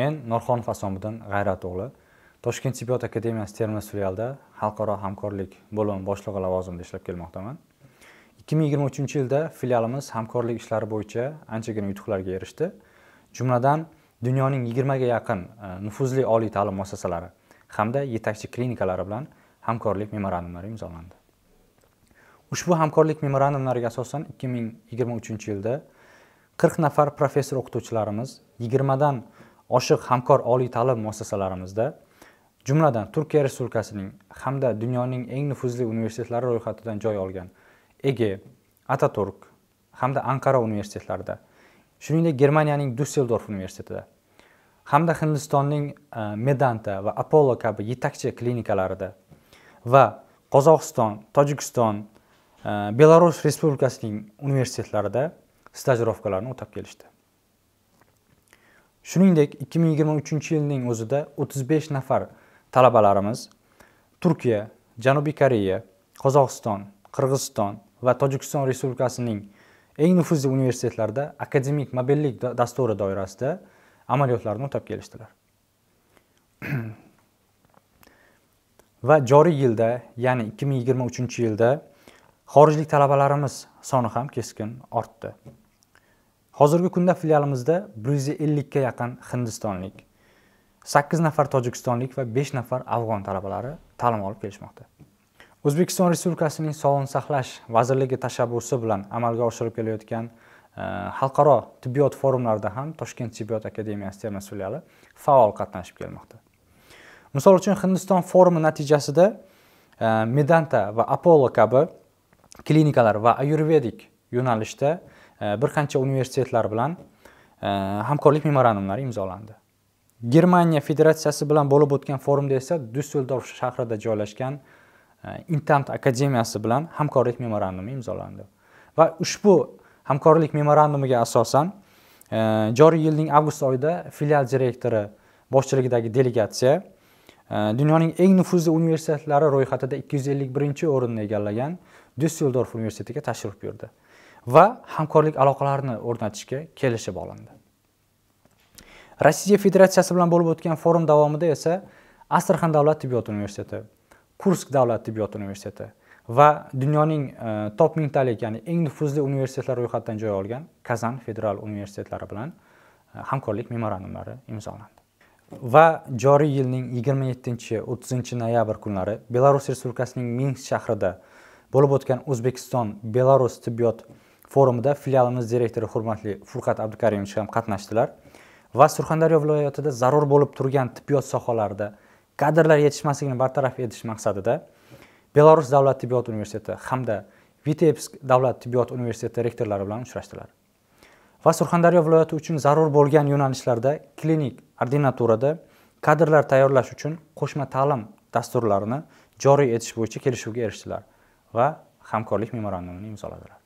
Men Norxon Fasomiddin o'g'li Toshkent tibbiyot akademiyasi Termiz filialida xalqaro hamkorlik bo'limi boshlig'i lavozimida ishlab kelmoqdaman. 2023 yilda filialimiz hamkorlik ishlari bo'yicha anchagina yutuqlarga erishdi. Jumladan, dunyoning 20 ga yaqin e, nufuzli oliy ta'lim muassasalari hamda yetakchi klinikalari bilan hamkorlik memorandumlari imzolandi. Ushbu hamkorlik memorandumlariga asosan 2023 yilda 40 nafar professor o'qituvchilarimiz 20 dan oshiq hamkor oliy ta'lim muassasalarimizda jumladan turkiya respublikasining hamda dunyoning eng nufuzli universitetlari ro'yxatidan joy olgan ege ataturk hamda anqara universitetlarida shuningdek germaniyaning dusseldorf universitetida hamda hindistonning e, medanta va apollo kabi yetakchi klinikalarida va qozog'iston tojikiston e, belarus respublikasining universitetlarida stajirovkalarni o'tab kelishdi shuningdek 2023 yilning o'zida 35 nafar talabalarimiz turkiya janubiy koreya qozog'iston qirg'iziston va tojikiston respublikasining eng nufuzli universitetlarida akademik mobillik dasturi doirasida amaliyotlarni o'tab kelishdilar va joriy yilda ya'ni 2023 yilda xorijlik talabalarimiz soni ham keskin ortdi hozirgi kunda filialimizda bir yuz ellikka yaqin hindistonlik sakkiz nafar tojikistonlik va besh nafar afg'on talabalari ta'lim olib kelishmoqda o'zbekiston respublikasining sog'liqni saqlash vazirligi tashabbusi bilan amalga oshirib kelayotgan e, xalqaro tibbiyot forumlarida ham toshkent tibbiyot akademiyasi termas filiali faol qatnashib kelmoqda misol uchun hindiston forumi natijasida e, medanta va apollo kabi klinikalar va ayurvedik yo'nalishda Э, bir qancha universitetlar bilan э, hamkorlik memorandumlari imzolandi germaniya federatsiyasi bilan bo'lib o'tgan forumda esa dyusseldorf shahrida joylashgan э, intamt akademiyasi bilan hamkorlik memorandumi imzolandi va ushbu hamkorlik memorandumiga asosan joriy yilning avgust oyida filial direktori boshchiligidagi delegatsiya dunyoning eng nufuzli universitetlari ro'yxatida ikki yuz ellik birinchi o'rinni egallagan dyusseldorf universitetiga tashrif buyurdi va hamkorlik aloqalarini o'rnatishga kelishib olindi rossiya federatsiyasi bilan bo'lib o'tgan forum davomida esa astraxan davlat tibbiyot universiteti kursk davlat tibbiyot universiteti va dunyoning e, top mingtalik ya'ni eng nufuzli universitetlar ro'yxatidan joy olgan kazan federal universitetlari bilan e, hamkorlik memorandumlari imzolandi va joriy yilning 27 30 noyabr kunlari belarus respublikasining minsk shahrida bo'lib o'tgan o'zbekiston belarus tibbiyot forumida filialimiz direktori hurmatli furqat abdukarimovich ham qatnashdilar va surxondaryo viloyatida zarur bo'lib turgan tibbiyot sohalarida kadrlar yetishmasligini bartaraf etish maqsadida belarus davlat tibbiyot universiteti hamda vitebsk davlat tibbiyot universiteti rektorlari bilan uchrashdilar va surxondaryo viloyati uchun zarur bo'lgan yo'nalishlarda klinik ordinaturada kadrlar tayyorlash uchun qo'shma ta'lim dasturlarini joriy etish bo'yicha kelishuvga erishdilar va hamkorlik memorandumini imzoladilar